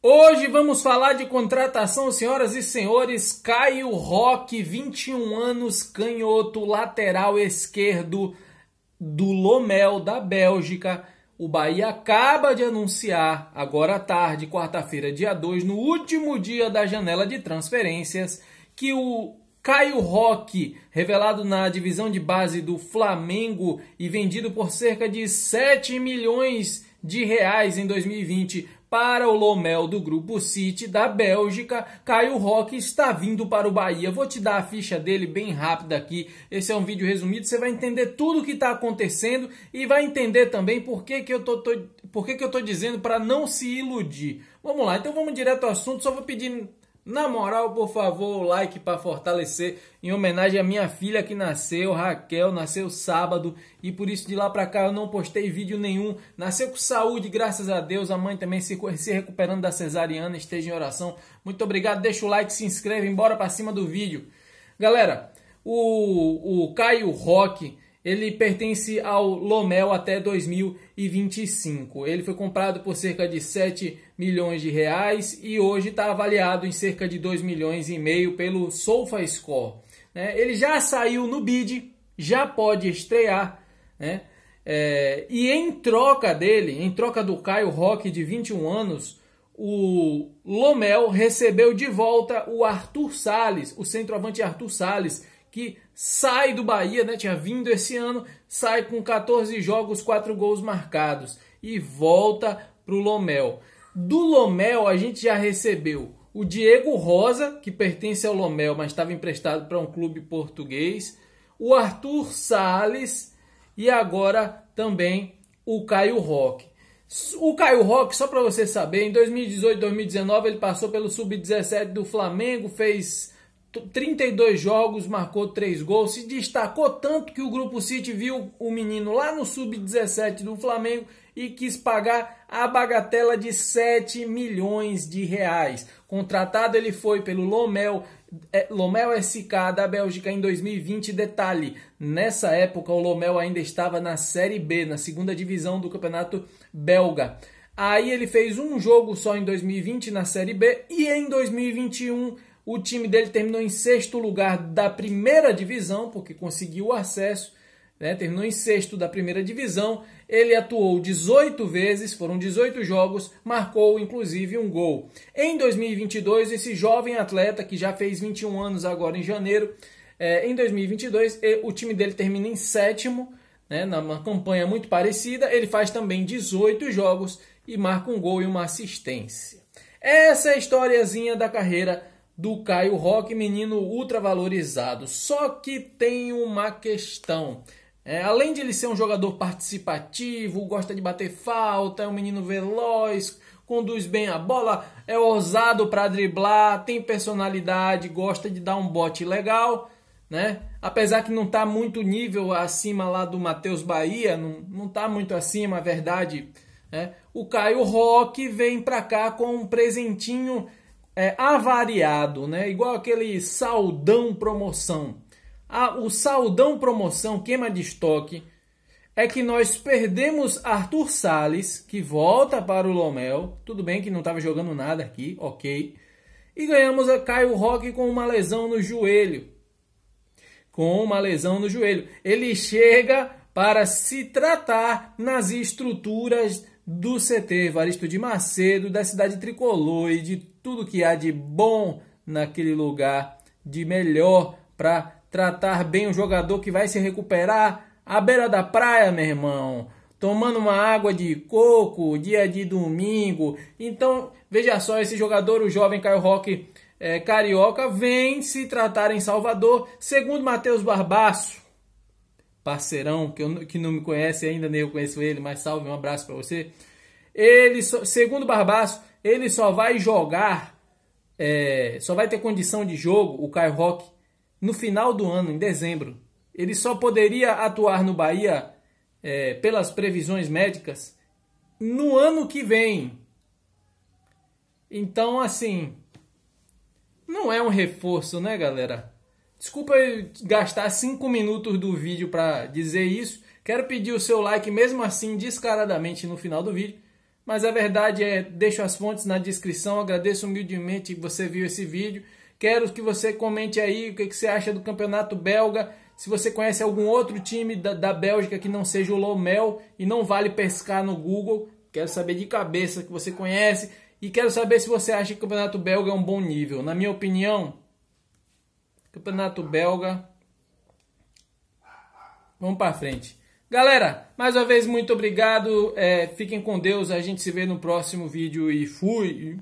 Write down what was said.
Hoje vamos falar de contratação, senhoras e senhores. Caio Roque, 21 anos, canhoto, lateral esquerdo do Lomel da Bélgica. O Bahia acaba de anunciar, agora à tarde, quarta-feira, dia 2, no último dia da janela de transferências, que o Caio Roque, revelado na divisão de base do Flamengo e vendido por cerca de 7 milhões de reais em 2020 para o Lomel do Grupo City da Bélgica, Caio Roque está vindo para o Bahia. Vou te dar a ficha dele bem rápida aqui. Esse é um vídeo resumido, você vai entender tudo o que está acontecendo e vai entender também por que, que eu tô, tô por que, que eu tô dizendo para não se iludir. Vamos lá, então vamos direto ao assunto. Só vou pedir na moral, por favor, o like para fortalecer em homenagem à minha filha que nasceu, Raquel, nasceu sábado e por isso de lá para cá eu não postei vídeo nenhum. Nasceu com saúde, graças a Deus, a mãe também se, se recuperando da cesariana, esteja em oração. Muito obrigado, deixa o like, se inscreve, embora para cima do vídeo. Galera, o, o Caio Roque ele pertence ao Lomel até 2025. Ele foi comprado por cerca de 7 milhões de reais e hoje está avaliado em cerca de 2 milhões e meio pelo SofaScore. Né? Ele já saiu no bid, já pode estrear, né? É, e em troca dele, em troca do Caio Rock de 21 anos, o Lomel recebeu de volta o Arthur Sales, o centroavante Arthur Sales, que sai do Bahia, né? Tinha vindo esse ano, sai com 14 jogos, 4 gols marcados e volta para o Lomel. Do Lomel a gente já recebeu o Diego Rosa, que pertence ao Lomel, mas estava emprestado para um clube português, o Arthur Sales e agora também o Caio Rock. O Caio Rock, só para você saber, em 2018, 2019 ele passou pelo sub-17 do Flamengo, fez 32 jogos, marcou 3 gols, se destacou tanto que o Grupo City viu o menino lá no sub-17 do Flamengo e quis pagar a bagatela de 7 milhões de reais. Contratado ele foi pelo Lomel, é, Lomel SK da Bélgica em 2020. Detalhe: nessa época o Lomel ainda estava na Série B, na segunda divisão do campeonato belga. Aí ele fez um jogo só em 2020 na Série B e em 2021 o time dele terminou em sexto lugar da primeira divisão, porque conseguiu o acesso, né? terminou em sexto da primeira divisão. Ele atuou 18 vezes, foram 18 jogos, marcou inclusive um gol. Em 2022, esse jovem atleta, que já fez 21 anos agora em janeiro, é, em 2022, o time dele termina em sétimo, né, numa campanha muito parecida. Ele faz também 18 jogos e marca um gol e uma assistência. Essa é a historiazinha da carreira do Caio Rock, menino ultravalorizado. Só que tem uma questão. É, além de ele ser um jogador participativo, gosta de bater falta, é um menino veloz, conduz bem a bola, é ousado para driblar, tem personalidade, gosta de dar um bote legal, né? Apesar que não está muito nível acima lá do Matheus Bahia, não, não tá muito acima, a é verdade. Né? O Caio Rock vem para cá com um presentinho é, avariado, né? Igual aquele saldão promoção. Ah, o saldão promoção queima de estoque é que nós perdemos Arthur Sales, que volta para o Lomel. Tudo bem que não estava jogando nada aqui, ok. E ganhamos a Caio Rock com uma lesão no joelho. Com uma lesão no joelho. Ele chega para se tratar nas estruturas do CT Evaristo de Macedo, da cidade tricolor e de tudo que há de bom naquele lugar, de melhor para tratar bem o jogador que vai se recuperar à beira da praia, meu irmão, tomando uma água de coco, dia de domingo. Então, veja só, esse jogador, o jovem Caio Roque é, Carioca, vem se tratar em Salvador, segundo Matheus Barbaço parceirão, que, eu, que não me conhece ainda, nem eu conheço ele, mas salve, um abraço para você. Ele, só, segundo Barbaço, ele só vai jogar, é, só vai ter condição de jogo, o Caio Rock no final do ano, em dezembro. Ele só poderia atuar no Bahia, é, pelas previsões médicas, no ano que vem. Então, assim, não é um reforço, né, galera? Desculpa gastar 5 minutos do vídeo para dizer isso. Quero pedir o seu like mesmo assim descaradamente no final do vídeo. Mas a verdade é, deixo as fontes na descrição. Agradeço humildemente que você viu esse vídeo. Quero que você comente aí o que, que você acha do campeonato belga. Se você conhece algum outro time da, da Bélgica que não seja o Lomel e não vale pescar no Google, quero saber de cabeça que você conhece. E quero saber se você acha que o campeonato belga é um bom nível. Na minha opinião, Campeonato belga. Vamos para frente. Galera, mais uma vez, muito obrigado. É, fiquem com Deus. A gente se vê no próximo vídeo e fui!